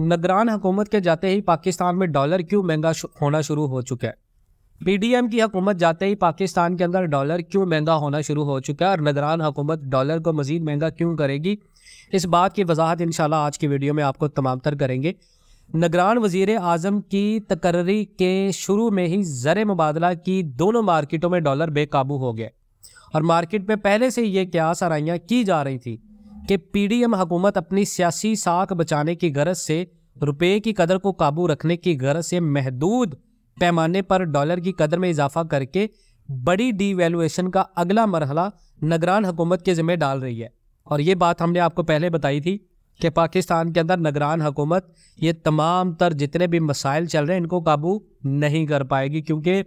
नगरान हुकूमत के जाते ही पाकिस्तान में डॉलर क्यों महंगा होना शुरू हो चुका है पीडीएम की हुकूमत जाते ही पाकिस्तान के अंदर डॉलर क्यों महंगा होना शुरू हो चुका है और नगरान हुकूमत डॉलर को मज़ीद महंगा क्यों करेगी इस बात की वजाहत इन आज की वीडियो में आपको तमाम तर करेंगे नगरान वजीर अजम की तकर्री के शुरू में ही ज़र मुबादला की दोनों मार्केटों में डॉलर बेकाबू हो गया और मार्केट में पहले से ये क्या सराइयाँ की जा रही थी कि पीडीएम हुकूमत अपनी सियासी साख बचाने की गरज से रुपए की कदर को काबू रखने की गरज से महदूद पैमाने पर डॉलर की कदर में इजाफा करके बड़ी डीवैल्यूएशन का अगला मरहला नगरान हुकूमत के ज़िम्मे डाल रही है और ये बात हमने आपको पहले बताई थी कि पाकिस्तान के अंदर नगरान हुकूमत ये तमाम तर जितने भी मसाइल चल रहे हैं इनको काबू नहीं कर पाएगी क्योंकि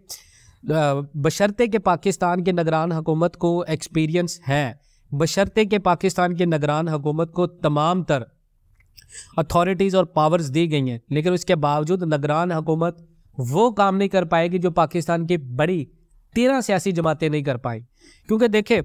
बशर्ते के पाकिस्तान के नगरान हुकूमत को एक्सपीरियंस है बशर्ते कि पाकिस्तान के नगरान हुकूमत को तमाम तर अथॉरिटीज़ और पावर्स दी गई हैं लेकिन उसके बावजूद नगरान हुकूमत वो काम नहीं कर पाएगी जो पाकिस्तान की बड़ी तेरह सियासी जमातें नहीं कर पाई क्योंकि देखे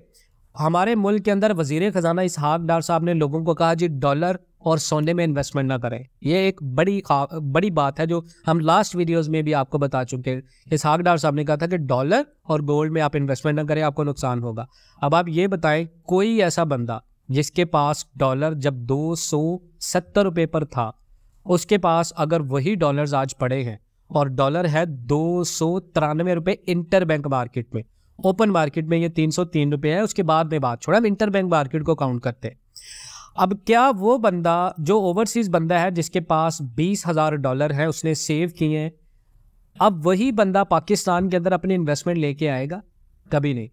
हमारे मुल्क के अंदर वजीर ख़जाना इसहाक डार साहब ने लोगों को कहा जी डॉलर और सोने में इन्वेस्टमेंट ना करें ये एक बड़ी बड़ी बात है जो हम लास्ट वीडियोस में भी आपको बता चुके हैं इसहाक डार साहब ने कहा था कि डॉलर और गोल्ड में आप इन्वेस्टमेंट ना करें आपको नुकसान होगा अब आप ये बताएं कोई ऐसा बंदा जिसके पास डॉलर जब दो सौ सत्तर पर था उसके पास अगर वही डॉलर आज पड़े हैं और डॉलर है दो सौ तिरानवे इंटर बैंक मार्केट में ओपन मार्केट में ये तीन सौ तीन रुपये है उसके बाद में बात छोड़ा हम इंटर बैंक मार्केट को काउंट करते हैं अब क्या वो बंदा जो ओवरसीज़ बंदा है जिसके पास बीस हज़ार डॉलर है उसने सेव किए हैं अब वही बंदा पाकिस्तान के अंदर अपनी इन्वेस्टमेंट लेके आएगा कभी नहीं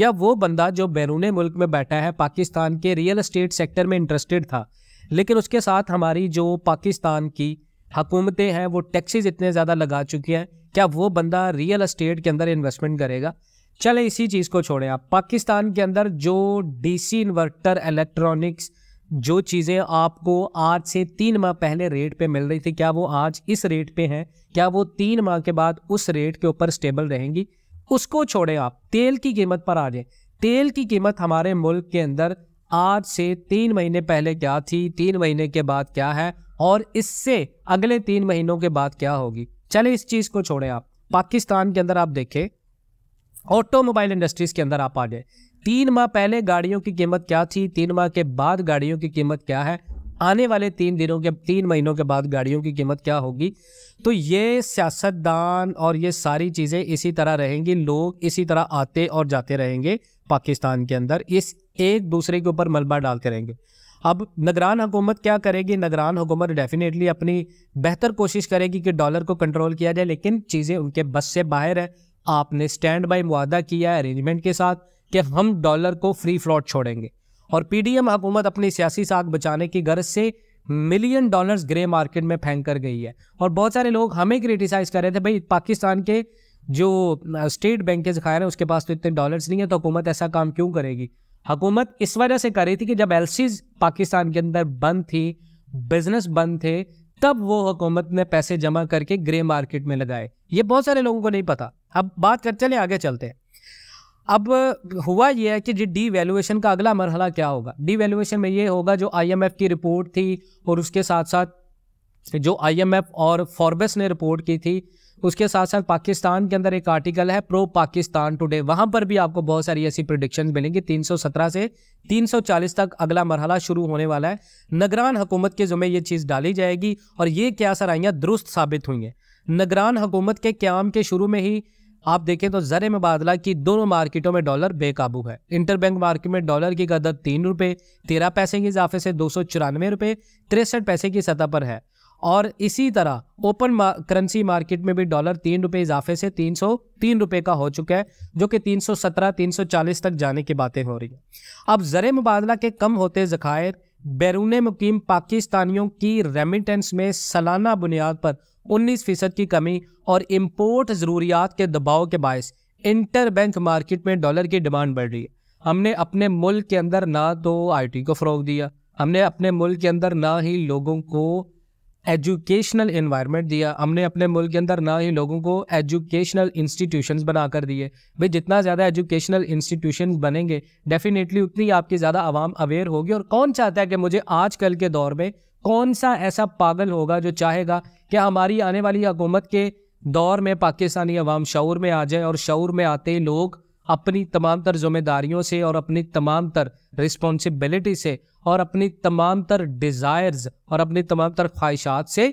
या वो बंदा जो बैरून मुल्क में बैठा है पाकिस्तान के रियल इस्टेट सेक्टर में इंटरेस्टेड था लेकिन उसके साथ हमारी जो पाकिस्तान की हकूमतें हैं वो टैक्सीज इतने ज़्यादा लगा चुकी हैं क्या वो बंदा रियल इस्टेट के अंदर इन्वेस्टमेंट करेगा चले इसी चीज़ को छोड़ें आप पाकिस्तान के अंदर जो डीसी इन्वर्टर इलेक्ट्रॉनिक्स जो चीज़ें आपको आज से तीन माह पहले रेट पे मिल रही थी क्या वो आज इस रेट पे हैं क्या वो तीन माह के बाद उस रेट के ऊपर स्टेबल रहेंगी उसको छोड़ें आप तेल की कीमत पर आ जाए तेल की कीमत हमारे मुल्क के अंदर आज से तीन महीने पहले क्या थी तीन महीने के बाद क्या है और इससे अगले तीन महीनों के बाद क्या होगी चले इस चीज़ को छोड़ें आप पाकिस्तान के अंदर आप देखें ऑटोमोबाइल इंडस्ट्रीज़ के अंदर आप आ जाए तीन माह पहले गाड़ियों की कीमत क्या थी तीन माह के बाद गाड़ियों की कीमत क्या है आने वाले तीन दिनों के तीन महीनों के बाद गाड़ियों की कीमत क्या होगी तो ये सियासतदान और ये सारी चीज़ें इसी तरह रहेंगी लोग इसी तरह आते और जाते रहेंगे पाकिस्तान के अंदर इस एक दूसरे के ऊपर मलबा डालते रहेंगे अब नगरान हुकूमत क्या करेगी नगरान हुकूमत डेफिनेटली अपनी बेहतर कोशिश करेगी कि डॉलर को कंट्रोल किया जाए लेकिन चीज़ें उनके बस से बाहर है आपने स्टैंड बाई मुआदा किया अरेंजमेंट के साथ कि हम डॉलर को फ्री फ्लॉट छोड़ेंगे और पीडीएम हुकूमत अपनी सियासी साख बचाने की गर्ज से मिलियन डॉलर्स ग्रे मार्केट में फेंक कर गई है और बहुत सारे लोग हमें क्रिटिसाइज़ कर रहे थे भाई पाकिस्तान के जो स्टेट बैंक के जखायर हैं उसके पास तो इतने डॉलर्स नहीं है तो हुकूमत ऐसा काम क्यों करेगी हुकूमत इस वजह से कर रही थी कि जब एलसीज पाकिस्तान के अंदर बंद थी बिजनेस बंद थे तब वो हुकूमत ने पैसे जमा करके ग्रे मार्केट में लगाए ये बहुत सारे लोगों को नहीं पता अब बात कर चले आगे चलते हैं अब हुआ यह है कि जी डी वैल्यूएशन का अगला मरहला क्या होगा डी वैल्यूएशन में ये होगा जो आईएमएफ की रिपोर्ट थी और उसके साथ साथ जो आईएमएफ और फॉर्बेस ने रिपोर्ट की थी उसके साथ साथ पाकिस्तान के अंदर एक आर्टिकल है प्रो पाकिस्तान टुडे वहाँ पर भी आपको बहुत सारी ऐसी प्रोडिक्शन मिलेंगी 317 से 340 तक अगला मरहला शुरू होने वाला है नगरान हुकूमत के जुमे ये चीज़ डाली जाएगी और ये क्या सराइयाँ दुरुस्त साबित हुई हैं नगरान हुकूमत के क्याम के शुरू में ही आप देखें तो जर मुबादला की दोनों मार्केटों में डॉलर बेकाबू है इंटरबैंक मार्केट में डॉलर की कदर तीन रुपये तेरह पैसे के इजाफे से दो सौ चौरानवे रुपये तिरसठ पैसे की सतह पर है और इसी तरह ओपन करेंसी मार्केट में भी डॉलर तीन रुपये इजाफे से तीन सौ तीन रुपये का हो चुका है जो कि तीन सौ सत्रह तीन सौ चालीस तक जाने की बातें हो रही हैं अब ज़र मुबादला के कम होते ज़खायर बैरून मुकीम पाकिस्तानियों की रेमिटेंस में सालाना बुनियाद पर उन्नीस फीसद की कमी और इम्पोर्ट ज़रूरियात के दबाव के बायस इंटर बैंक मार्केट में डॉलर की डिमांड बढ़ रही है हमने अपने मुल्क के अंदर ना तो आईटी को फ़रोग दिया हमने अपने मुल्क के अंदर ना ही लोगों को एजुकेशनल इन्वायरमेंट दिया हमने अपने मुल्क के अंदर ना ही लोगों को एजुकेशनल इंस्टीट्यूशंस बना कर दिए भाई जितना ज़्यादा एजुकेशनल इंस्टीट्यूशन बनेंगे डेफिनेटली उतनी आपकी ज़्यादा आवाम अवेयर होगी और कौन चाहता है कि मुझे आजकल के दौर में कौन सा ऐसा पागल होगा जो चाहेगा कि हमारी आने वाली हकूमत के दौर में पाकिस्तानी अवाम शौर में आ जाए और शौर में आते ही लोग अपनी तमाम तर जिम्मेदारियों से और अपनी तमाम तर रिस्पॉन्सिबिलिटी से और अपनी तमाम तर डिज़ायर्स और अपनी तमाम तर ख्वाहिशात से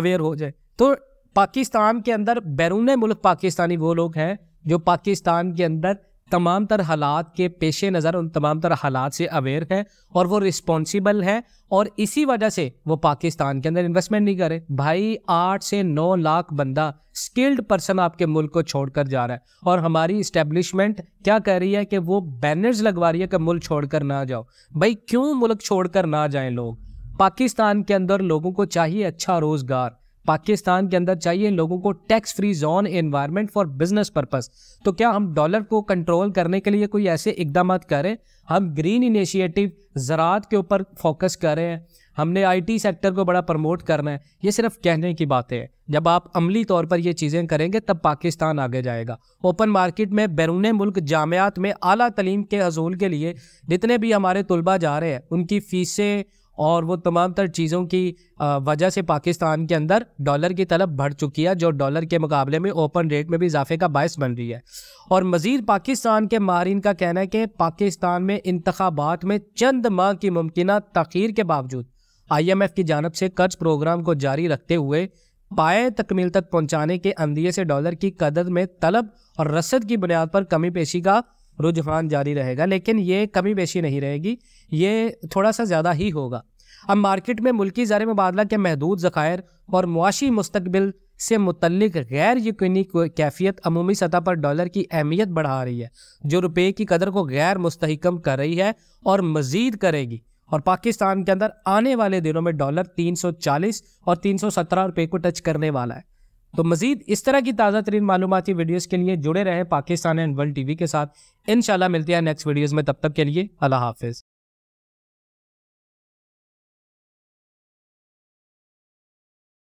अवेयर हो जाए तो पाकिस्तान के अंदर बैरून मुल्क पाकिस्तानी वो लोग हैं जो पाकिस्तान के अंदर तमाम तर हालात के पेश नज़र उन तमाम तर हालात से अवेयर है और वो रिस्पॉन्सिबल है और इसी वजह से वो पाकिस्तान के अंदर इन्वेस्टमेंट नहीं करे भाई आठ से नौ लाख बंदा स्किल्ड पर्सन आपके मुल्क को छोड़कर जा रहा है और हमारी इस्टेब्लिशमेंट क्या कह रही है कि वो बैनर्स लगवा रही है कि मुल्क छोड़कर ना जाओ भाई क्यों मुल्क छोड़कर ना जाएं लोग पाकिस्तान के अंदर लोगों को चाहिए अच्छा रोज़गार पाकिस्तान के अंदर चाहिए लोगों को tax free zone environment for business purpose तो क्या हम डॉलर को कंट्रोल करने के लिए कोई ऐसे इकदाम करें हम ग्रीन इनिशिएटिव ज़रात के ऊपर फोकस कर रहे हैं हमने आईटी सेक्टर को बड़ा प्रमोट करना है ये सिर्फ कहने की बातें हैं जब आप अमली तौर पर ये चीज़ें करेंगे तब पाकिस्तान आगे जाएगा ओपन मार्केट में बैरून मुल्क जामियात में अली तलीम के हजूल के लिए जितने भी हमारे तलबा जा रहे हैं उनकी फ़ीसें और वो तमाम तर चीज़ों की वजह से पाकिस्तान के अंदर डॉलर की तलब बढ़ चुकी है जो डॉलर के मुकाबले में ओपन रेट में भी इजाफे का बायस बन रही है और मज़ीद पाकिस्तान के माहरीन का कहना है कि पाकिस्तान में इंतबात में चंद माह की मुमकिन तखीर के बावजूद आई एम एफ़ की जानब से कर्ज प्रोग्राम को जारी रखते हुए पाए तकमील तक पहुँचाने के अंदे से डॉलर की कदर में तलब और रसद की बुनियाद पर कमी पेशी का रुझान जारी रहेगा लेकिन ये कमी पेशी नहीं रहेगी ये थोड़ा सा ज़्यादा ही होगा अब मार्केट में मुल्की ज़र मुबादला के महदूद ज़खायर और मुआशी मुस्तबिल से मुतलक गैर यकीनी कैफियत अमूमी सतह पर डॉलर की अहमियत बढ़ा रही है जो रुपये की कदर को गैर मुस्तकम कर रही है और मज़ीद करेगी और पाकिस्तान के अंदर आने वाले दिनों में डॉलर 340 और 317 रुपये को टच करने वाला है तो मज़ीद इस तरह की ताज़ा तरीन मालूमती वीडियोज़ के लिए जुड़े रहें पाकिस्तान एंड वर्ल्ड वी के साथ इन मिलती है नेक्स्ट वीडियोज़ में तब तक के लिए अल्लाह हाफिज़